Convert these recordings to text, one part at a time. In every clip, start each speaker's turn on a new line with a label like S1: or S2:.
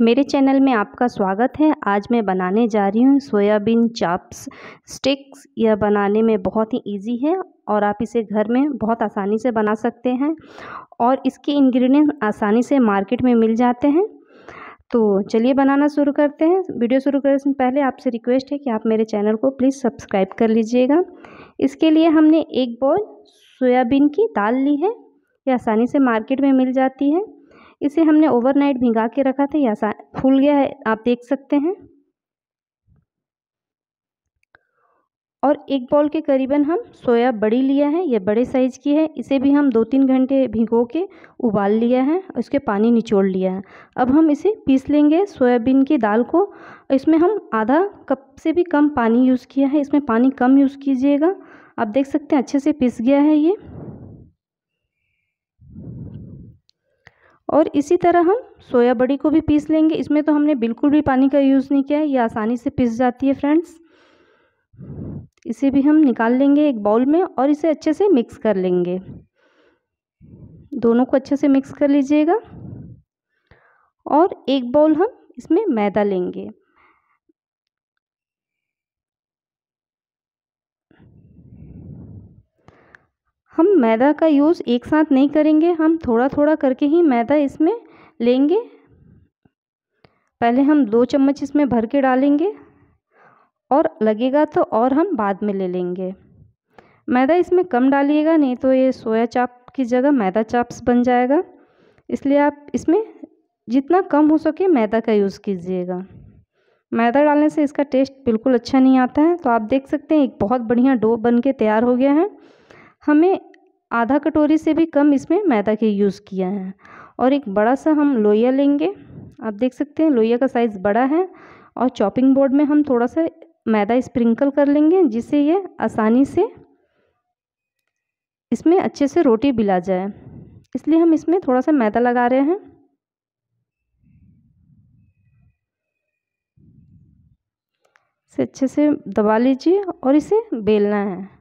S1: मेरे चैनल में आपका स्वागत है आज मैं बनाने जा रही हूँ सोयाबीन चाप्स स्टिक्स यह बनाने में बहुत ही इजी है और आप इसे घर में बहुत आसानी से बना सकते हैं और इसके इंग्रेडिएंट आसानी से मार्केट में मिल जाते हैं तो चलिए बनाना शुरू करते हैं वीडियो शुरू करने से पहले आपसे रिक्वेस्ट है कि आप मेरे चैनल को प्लीज़ सब्सक्राइब कर लीजिएगा इसके लिए हमने एक बॉल सोयाबीन की दाल ली है ये आसानी से मार्केट में मिल जाती है इसे हमने ओवरनाइट भिंगा के रखा था या फूल गया है आप देख सकते हैं और एक बॉल के करीबन हम सोया बड़ी लिया है यह बड़े साइज़ की है इसे भी हम दो तीन घंटे भिगो के उबाल लिया है उसके पानी निचोड़ लिया है अब हम इसे पीस लेंगे सोयाबीन की दाल को इसमें हम आधा कप से भी कम पानी यूज़ किया है इसमें पानी कम यूज़ कीजिएगा आप देख सकते हैं अच्छे से पीस गया है ये और इसी तरह हम सोया बड़ी को भी पीस लेंगे इसमें तो हमने बिल्कुल भी पानी का यूज़ नहीं किया है ये आसानी से पीस जाती है फ्रेंड्स इसे भी हम निकाल लेंगे एक बाउल में और इसे अच्छे से मिक्स कर लेंगे दोनों को अच्छे से मिक्स कर लीजिएगा और एक बाउल हम इसमें मैदा लेंगे हम मैदा का यूज़ एक साथ नहीं करेंगे हम थोड़ा थोड़ा करके ही मैदा इसमें लेंगे पहले हम दो चम्मच इसमें भर के डालेंगे और लगेगा तो और हम बाद में ले लेंगे मैदा इसमें कम डालिएगा नहीं तो ये सोया चाप की जगह मैदा चाप्स बन जाएगा इसलिए आप इसमें जितना कम हो सके मैदा का यूज़ कीजिएगा मैदा डालने से इसका टेस्ट बिल्कुल अच्छा नहीं आता है तो आप देख सकते हैं एक बहुत बढ़िया डो बन के तैयार हो गया है हमें आधा कटोरी से भी कम इसमें मैदा के यूज़ किया है और एक बड़ा सा हम लोया लेंगे आप देख सकते हैं लोहिया का साइज़ बड़ा है और चॉपिंग बोर्ड में हम थोड़ा सा मैदा स्प्रिंकल कर लेंगे जिससे ये आसानी से इसमें अच्छे से रोटी बिला जाए इसलिए हम इसमें थोड़ा सा मैदा लगा रहे हैं इसे अच्छे से दबा लीजिए और इसे बेलना है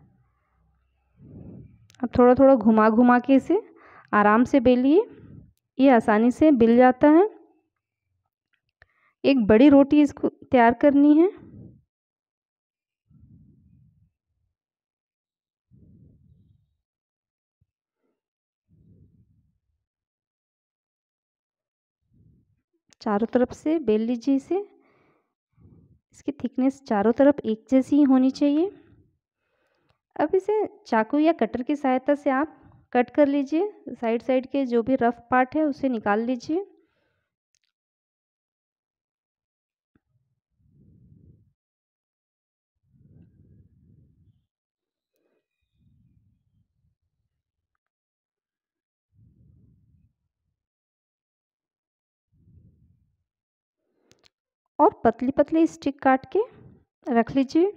S1: थोड़ा थोड़ा घुमा घुमा के इसे आराम से बेलिए ये आसानी से बिल जाता है एक बड़ी रोटी इसको तैयार करनी है चारों तरफ से बेल लीजिए इसे इसकी थिकनेस चारों तरफ एक जैसी ही होनी चाहिए अब इसे चाकू या कटर की सहायता से आप कट कर लीजिए साइड साइड के जो भी रफ पार्ट है उसे निकाल लीजिए और पतली पतली स्टिक काट के रख लीजिए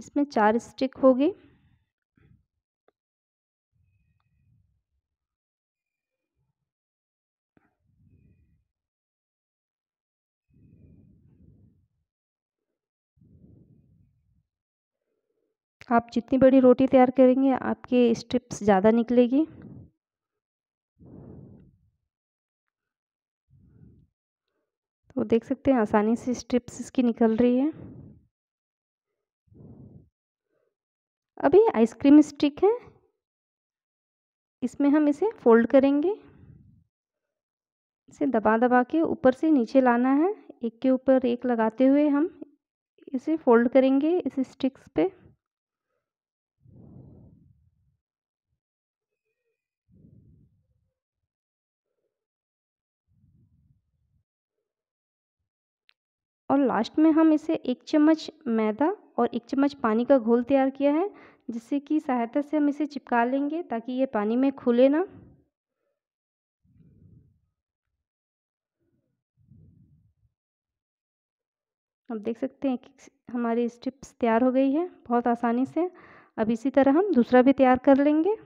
S1: इसमें चार स्टिक होगी आप जितनी बड़ी रोटी तैयार करेंगे आपके स्ट्रिप्स ज़्यादा निकलेगी तो देख सकते हैं आसानी से स्ट्रिप्स इसकी निकल रही है अभी आइसक्रीम स्टिक है इसमें हम इसे फोल्ड करेंगे इसे दबा दबा के ऊपर से नीचे लाना है एक के ऊपर एक लगाते हुए हम इसे फोल्ड करेंगे इस स्टिक्स पे और लास्ट में हम इसे एक चम्मच मैदा और एक चम्मच पानी का घोल तैयार किया है जिससे कि सहायता से हम इसे चिपका लेंगे ताकि ये पानी में खुले ना अब देख सकते हैं कि हमारी स्ट्रिप्स तैयार हो गई है बहुत आसानी से अब इसी तरह हम दूसरा भी तैयार कर लेंगे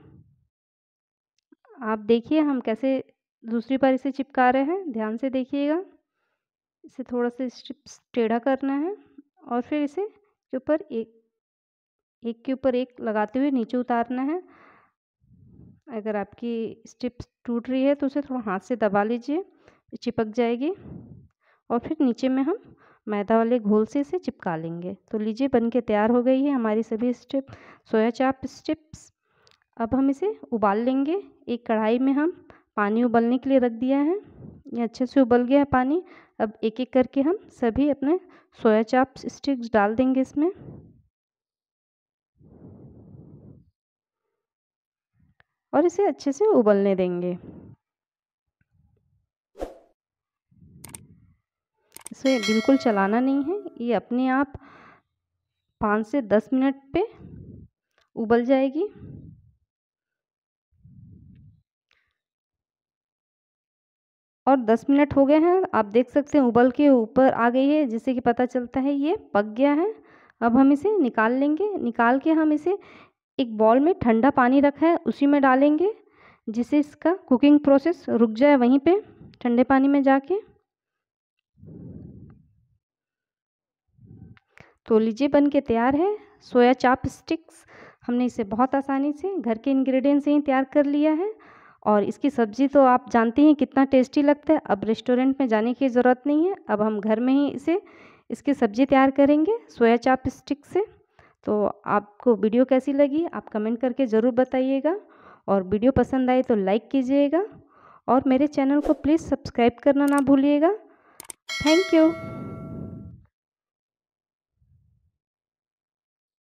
S1: आप देखिए हम कैसे दूसरी बार इसे चिपका रहे हैं ध्यान से देखिएगा इसे थोड़ा सा स्ट्रिप्स टेढ़ा करना है और फिर इसे के ऊपर एक एक के ऊपर एक लगाते हुए नीचे उतारना है अगर आपकी स्ट्रिप्स टूट रही है तो उसे थोड़ा हाथ से दबा लीजिए चिपक जाएगी और फिर नीचे में हम मैदा वाले घोल से इसे चिपका लेंगे तो लीजिए बन के तैयार हो गई है हमारी सभी स्ट्रिप सोया चाप स्ट्रिप्स अब हम इसे उबाल लेंगे एक कढ़ाई में हम पानी उबलने के लिए रख दिया है ये अच्छे से उबल गया है पानी अब एक एक करके हम सभी अपने सोया चाप स्टिक्स डाल देंगे इसमें और इसे अच्छे से उबलने देंगे इसे बिल्कुल चलाना नहीं है ये अपने आप पाँच से दस मिनट पे उबल जाएगी और 10 मिनट हो गए हैं आप देख सकते हैं उबल के ऊपर आ गई है जिससे कि पता चलता है ये पक गया है अब हम इसे निकाल लेंगे निकाल के हम इसे एक बॉल में ठंडा पानी रखा है उसी में डालेंगे जिससे इसका कुकिंग प्रोसेस रुक जाए वहीं पे ठंडे पानी में जाके तो लीजिए बन के तैयार है सोया चाप स्टिक्स हमने इसे बहुत आसानी से घर के इंग्रेडिएंट से ही तैयार कर लिया है और इसकी सब्ज़ी तो आप जानते हैं कितना टेस्टी लगता है अब रेस्टोरेंट में जाने की ज़रूरत नहीं है अब हम घर में ही इसे इसकी सब्ज़ी तैयार करेंगे सोया चाप स्टिक से तो आपको वीडियो कैसी लगी आप कमेंट करके ज़रूर बताइएगा और वीडियो पसंद आए तो लाइक कीजिएगा और मेरे चैनल को प्लीज़ सब्सक्राइब करना ना भूलिएगा थैंक यू